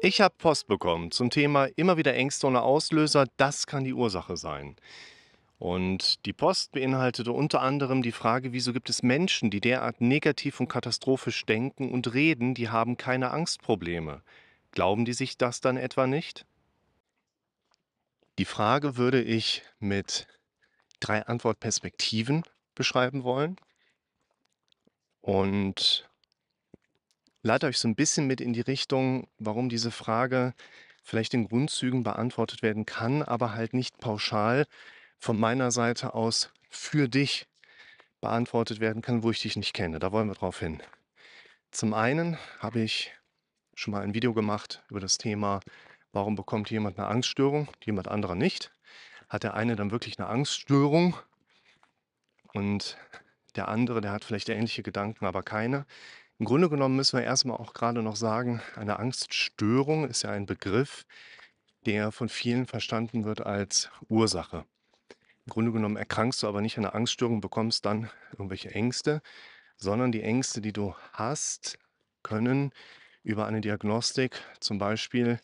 Ich habe Post bekommen zum Thema immer wieder Ängste ohne Auslöser, das kann die Ursache sein. Und die Post beinhaltete unter anderem die Frage, wieso gibt es Menschen, die derart negativ und katastrophisch denken und reden, die haben keine Angstprobleme. Glauben die sich das dann etwa nicht? Die Frage würde ich mit drei Antwortperspektiven beschreiben wollen. Und leite euch so ein bisschen mit in die Richtung, warum diese Frage vielleicht in Grundzügen beantwortet werden kann, aber halt nicht pauschal von meiner Seite aus für dich beantwortet werden kann, wo ich dich nicht kenne. Da wollen wir drauf hin. Zum einen habe ich schon mal ein Video gemacht über das Thema, warum bekommt jemand eine Angststörung, jemand anderer nicht. Hat der eine dann wirklich eine Angststörung und der andere, der hat vielleicht ähnliche Gedanken, aber keine. Im Grunde genommen müssen wir erstmal auch gerade noch sagen, eine Angststörung ist ja ein Begriff, der von vielen verstanden wird als Ursache. Im Grunde genommen erkrankst du aber nicht an einer Angststörung, bekommst dann irgendwelche Ängste, sondern die Ängste, die du hast, können über eine Diagnostik zum Beispiel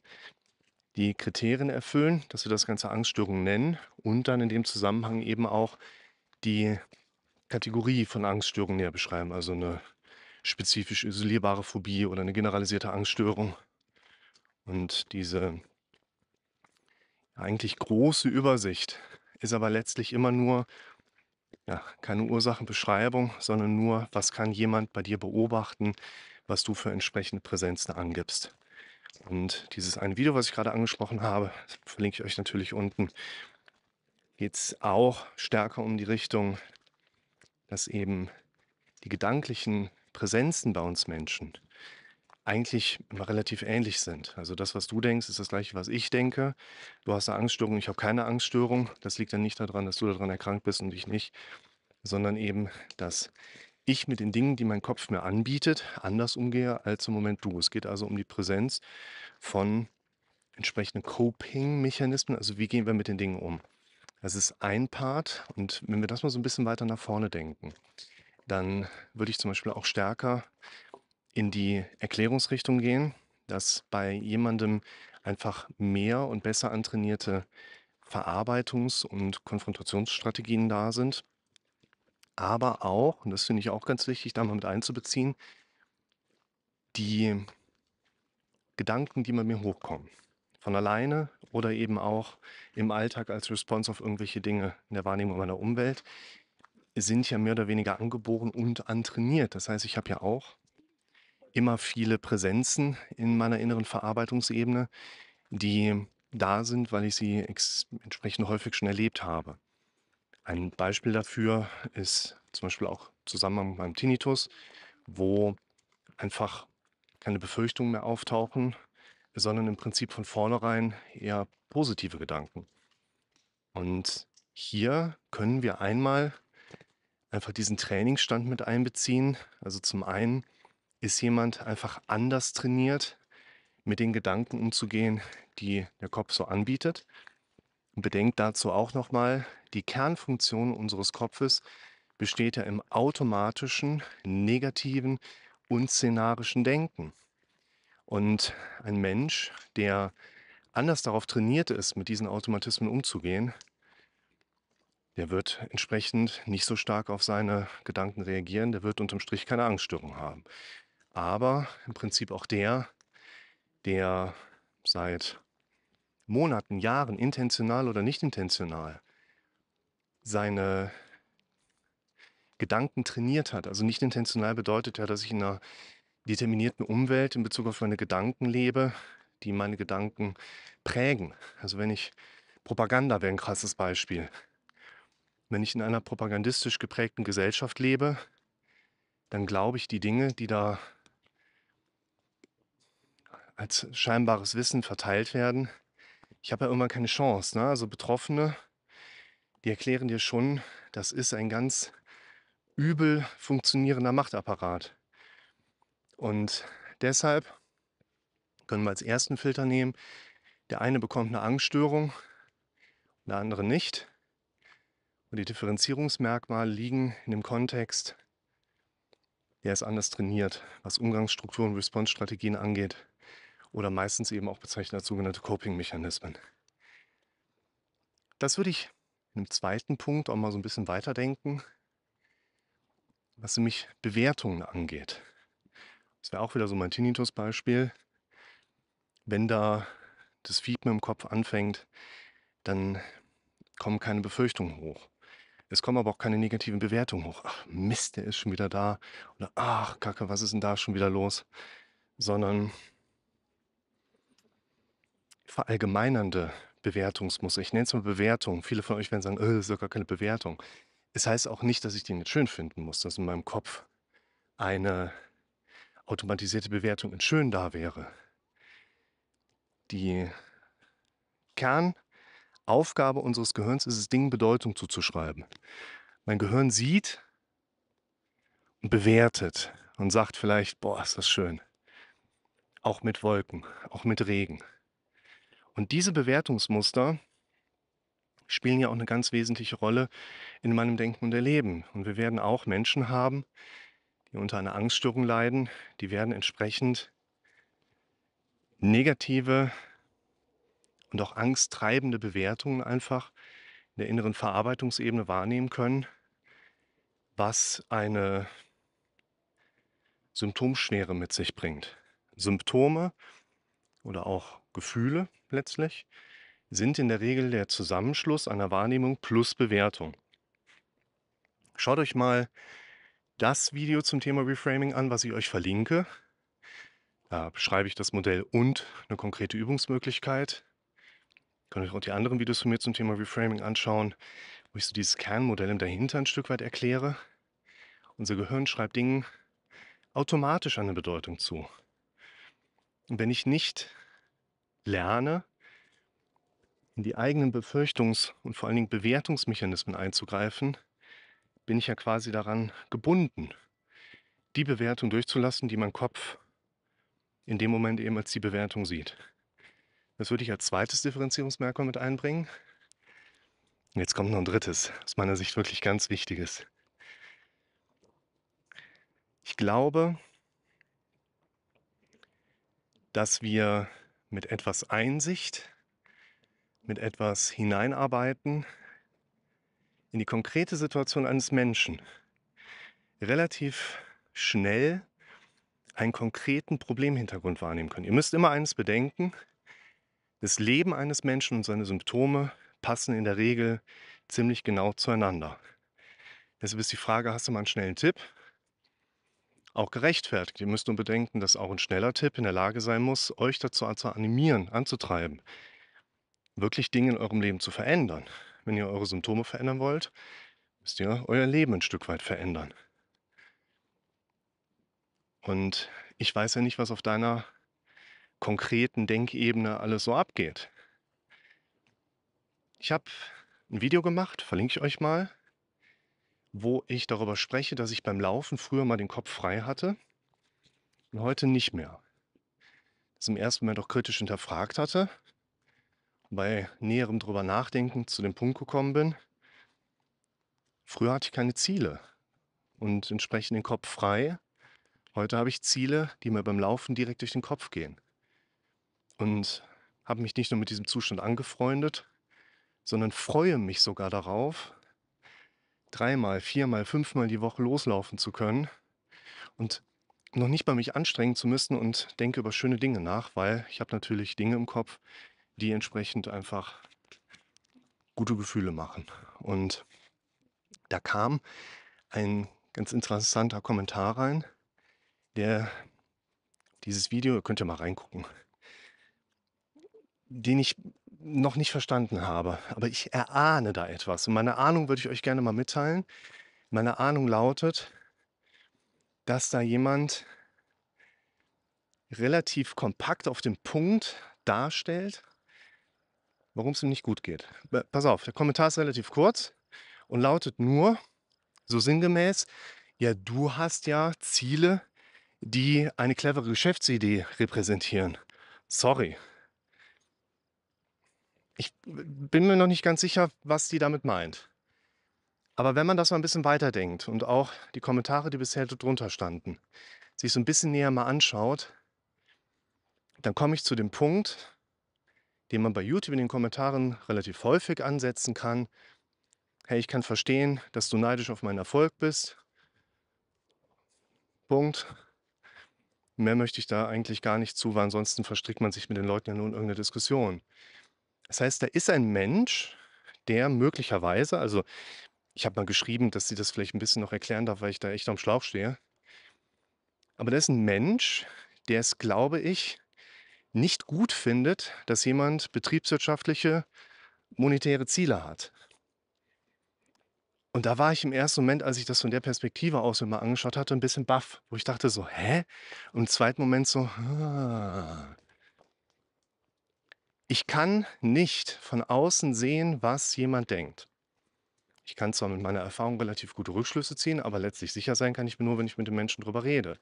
die Kriterien erfüllen, dass wir das Ganze Angststörung nennen und dann in dem Zusammenhang eben auch die Kategorie von Angststörungen näher beschreiben, also eine spezifisch isolierbare Phobie oder eine generalisierte Angststörung. Und diese eigentlich große Übersicht ist aber letztlich immer nur ja, keine Ursachenbeschreibung, sondern nur, was kann jemand bei dir beobachten, was du für entsprechende Präsenzen angibst. Und dieses eine Video, was ich gerade angesprochen habe, verlinke ich euch natürlich unten, geht es auch stärker um die Richtung, dass eben die gedanklichen Präsenzen bei uns Menschen eigentlich immer relativ ähnlich sind. Also das, was du denkst, ist das gleiche, was ich denke. Du hast eine Angststörung, ich habe keine Angststörung. Das liegt dann nicht daran, dass du daran erkrankt bist und ich nicht, sondern eben, dass ich mit den Dingen, die mein Kopf mir anbietet, anders umgehe als im Moment du. Es geht also um die Präsenz von entsprechenden Coping-Mechanismen. Also wie gehen wir mit den Dingen um? Das ist ein Part. Und wenn wir das mal so ein bisschen weiter nach vorne denken, dann würde ich zum Beispiel auch stärker in die Erklärungsrichtung gehen, dass bei jemandem einfach mehr und besser antrainierte Verarbeitungs- und Konfrontationsstrategien da sind. Aber auch, und das finde ich auch ganz wichtig, da mal mit einzubeziehen, die Gedanken, die bei mir hochkommen. Von alleine oder eben auch im Alltag als Response auf irgendwelche Dinge in der Wahrnehmung meiner Umwelt, sind ja mehr oder weniger angeboren und antrainiert. Das heißt, ich habe ja auch immer viele Präsenzen in meiner inneren Verarbeitungsebene, die da sind, weil ich sie entsprechend häufig schon erlebt habe. Ein Beispiel dafür ist zum Beispiel auch Zusammenhang mit meinem Tinnitus, wo einfach keine Befürchtungen mehr auftauchen, sondern im Prinzip von vornherein eher positive Gedanken. Und hier können wir einmal einfach diesen Trainingsstand mit einbeziehen. Also zum einen ist jemand einfach anders trainiert, mit den Gedanken umzugehen, die der Kopf so anbietet. bedenkt dazu auch nochmal, die Kernfunktion unseres Kopfes besteht ja im automatischen, negativen und szenarischen Denken. Und ein Mensch, der anders darauf trainiert ist, mit diesen Automatismen umzugehen, der wird entsprechend nicht so stark auf seine Gedanken reagieren, der wird unterm Strich keine Angststörung haben. Aber im Prinzip auch der, der seit Monaten, Jahren, intentional oder nicht intentional, seine Gedanken trainiert hat. Also nicht intentional bedeutet ja, dass ich in einer determinierten Umwelt in Bezug auf meine Gedanken lebe, die meine Gedanken prägen. Also wenn ich Propaganda wäre ein krasses Beispiel wenn ich in einer propagandistisch geprägten Gesellschaft lebe, dann glaube ich die Dinge, die da als scheinbares Wissen verteilt werden. Ich habe ja immer keine Chance. Ne? Also Betroffene, die erklären dir schon, das ist ein ganz übel funktionierender Machtapparat. Und deshalb können wir als ersten Filter nehmen, der eine bekommt eine Angststörung, der andere nicht. Und die Differenzierungsmerkmale liegen in dem Kontext, der ist anders trainiert, was Umgangsstrukturen und Response-Strategien angeht oder meistens eben auch bezeichnet als sogenannte Coping-Mechanismen. Das würde ich in einem zweiten Punkt auch mal so ein bisschen weiterdenken, was nämlich Bewertungen angeht. Das wäre auch wieder so mein Tinnitus-Beispiel. Wenn da das Fiepen im Kopf anfängt, dann kommen keine Befürchtungen hoch. Es kommen aber auch keine negativen Bewertungen hoch. Ach, Mist, der ist schon wieder da. Oder ach, Kacke, was ist denn da schon wieder los? Sondern verallgemeinernde Bewertungsmuster. Ich nenne es mal Bewertung. Viele von euch werden sagen, äh, das ist doch gar keine Bewertung. Es heißt auch nicht, dass ich den jetzt schön finden muss, dass in meinem Kopf eine automatisierte Bewertung in schön da wäre. Die Kern Aufgabe unseres Gehirns ist es, Dingen Bedeutung zuzuschreiben. Mein Gehirn sieht und bewertet und sagt vielleicht, boah, ist das schön. Auch mit Wolken, auch mit Regen. Und diese Bewertungsmuster spielen ja auch eine ganz wesentliche Rolle in meinem Denken und Erleben. Und wir werden auch Menschen haben, die unter einer Angststörung leiden, die werden entsprechend negative und auch angsttreibende Bewertungen einfach in der inneren Verarbeitungsebene wahrnehmen können, was eine Symptomschwere mit sich bringt. Symptome oder auch Gefühle letztlich sind in der Regel der Zusammenschluss einer Wahrnehmung plus Bewertung. Schaut euch mal das Video zum Thema Reframing an, was ich euch verlinke. Da beschreibe ich das Modell und eine konkrete Übungsmöglichkeit. Könnt euch auch die anderen Videos von mir zum Thema Reframing anschauen, wo ich so dieses Kernmodell im Dahinter ein Stück weit erkläre. Unser Gehirn schreibt Dingen automatisch eine Bedeutung zu. Und wenn ich nicht lerne, in die eigenen Befürchtungs- und vor allen Dingen Bewertungsmechanismen einzugreifen, bin ich ja quasi daran gebunden, die Bewertung durchzulassen, die mein Kopf in dem Moment eben als die Bewertung sieht. Das würde ich als zweites Differenzierungsmerkmal mit einbringen. Und jetzt kommt noch ein drittes, aus meiner Sicht wirklich ganz wichtiges. Ich glaube, dass wir mit etwas Einsicht, mit etwas hineinarbeiten in die konkrete Situation eines Menschen relativ schnell einen konkreten Problemhintergrund wahrnehmen können. Ihr müsst immer eines bedenken, das Leben eines Menschen und seine Symptome passen in der Regel ziemlich genau zueinander. Deshalb ist die Frage, hast du mal einen schnellen Tipp? Auch gerechtfertigt. Ihr müsst nur bedenken, dass auch ein schneller Tipp in der Lage sein muss, euch dazu zu animieren, anzutreiben, wirklich Dinge in eurem Leben zu verändern. Wenn ihr eure Symptome verändern wollt, müsst ihr euer Leben ein Stück weit verändern. Und ich weiß ja nicht, was auf deiner konkreten Denkebene alles so abgeht. Ich habe ein Video gemacht, verlinke ich euch mal, wo ich darüber spreche, dass ich beim Laufen früher mal den Kopf frei hatte und heute nicht mehr. Das im ersten Moment auch kritisch hinterfragt hatte bei näherem drüber nachdenken zu dem Punkt gekommen bin, früher hatte ich keine Ziele und entsprechend den Kopf frei. Heute habe ich Ziele, die mir beim Laufen direkt durch den Kopf gehen und habe mich nicht nur mit diesem Zustand angefreundet, sondern freue mich sogar darauf, dreimal, viermal, fünfmal die Woche loslaufen zu können und noch nicht bei mich anstrengen zu müssen und denke über schöne Dinge nach, weil ich habe natürlich Dinge im Kopf, die entsprechend einfach gute Gefühle machen. Und da kam ein ganz interessanter Kommentar rein, der dieses Video, könnt ihr mal reingucken, den ich noch nicht verstanden habe. Aber ich erahne da etwas. Und meine Ahnung würde ich euch gerne mal mitteilen. Meine Ahnung lautet, dass da jemand relativ kompakt auf dem Punkt darstellt, warum es ihm nicht gut geht. Pass auf, der Kommentar ist relativ kurz und lautet nur, so sinngemäß, ja, du hast ja Ziele, die eine clevere Geschäftsidee repräsentieren. Sorry, ich bin mir noch nicht ganz sicher, was die damit meint. Aber wenn man das mal ein bisschen weiterdenkt und auch die Kommentare, die bisher drunter standen, sich so ein bisschen näher mal anschaut, dann komme ich zu dem Punkt, den man bei YouTube in den Kommentaren relativ häufig ansetzen kann. Hey, ich kann verstehen, dass du neidisch auf meinen Erfolg bist. Punkt. Mehr möchte ich da eigentlich gar nicht zu, weil ansonsten verstrickt man sich mit den Leuten ja nur in irgendeine Diskussion. Das heißt, da ist ein Mensch, der möglicherweise, also ich habe mal geschrieben, dass sie das vielleicht ein bisschen noch erklären darf, weil ich da echt am Schlauch stehe. Aber da ist ein Mensch, der es, glaube ich, nicht gut findet, dass jemand betriebswirtschaftliche monetäre Ziele hat. Und da war ich im ersten Moment, als ich das von der Perspektive aus immer angeschaut hatte, ein bisschen baff, wo ich dachte so, hä? Und im zweiten Moment so, ah. Ich kann nicht von außen sehen, was jemand denkt. Ich kann zwar mit meiner Erfahrung relativ gute Rückschlüsse ziehen, aber letztlich sicher sein kann ich mir nur, wenn ich mit den Menschen darüber rede.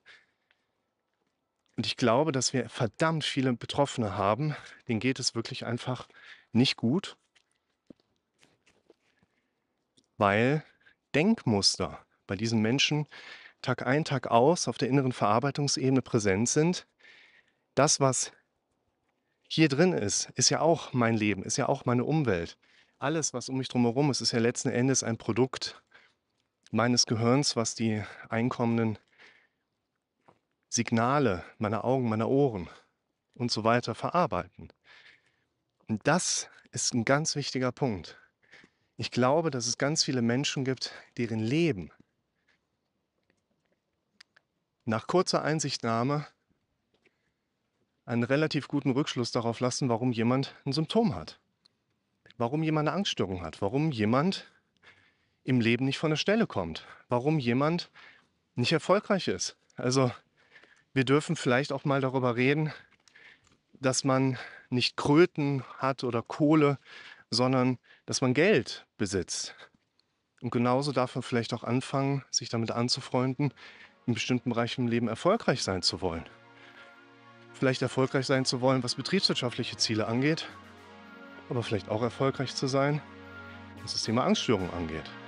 Und ich glaube, dass wir verdammt viele Betroffene haben, denen geht es wirklich einfach nicht gut, weil Denkmuster bei diesen Menschen Tag ein, Tag aus auf der inneren Verarbeitungsebene präsent sind. Das, was hier drin ist, ist ja auch mein Leben, ist ja auch meine Umwelt. Alles, was um mich drumherum ist, ist ja letzten Endes ein Produkt meines Gehirns, was die einkommenden Signale meiner Augen, meiner Ohren und so weiter verarbeiten. Und das ist ein ganz wichtiger Punkt. Ich glaube, dass es ganz viele Menschen gibt, deren Leben nach kurzer Einsichtnahme einen relativ guten Rückschluss darauf lassen, warum jemand ein Symptom hat. Warum jemand eine Angststörung hat. Warum jemand im Leben nicht von der Stelle kommt. Warum jemand nicht erfolgreich ist. Also wir dürfen vielleicht auch mal darüber reden, dass man nicht Kröten hat oder Kohle, sondern dass man Geld besitzt. Und genauso darf man vielleicht auch anfangen, sich damit anzufreunden, in bestimmten Bereichen im Leben erfolgreich sein zu wollen vielleicht erfolgreich sein zu wollen, was betriebswirtschaftliche Ziele angeht, aber vielleicht auch erfolgreich zu sein, was das Thema Angststörungen angeht.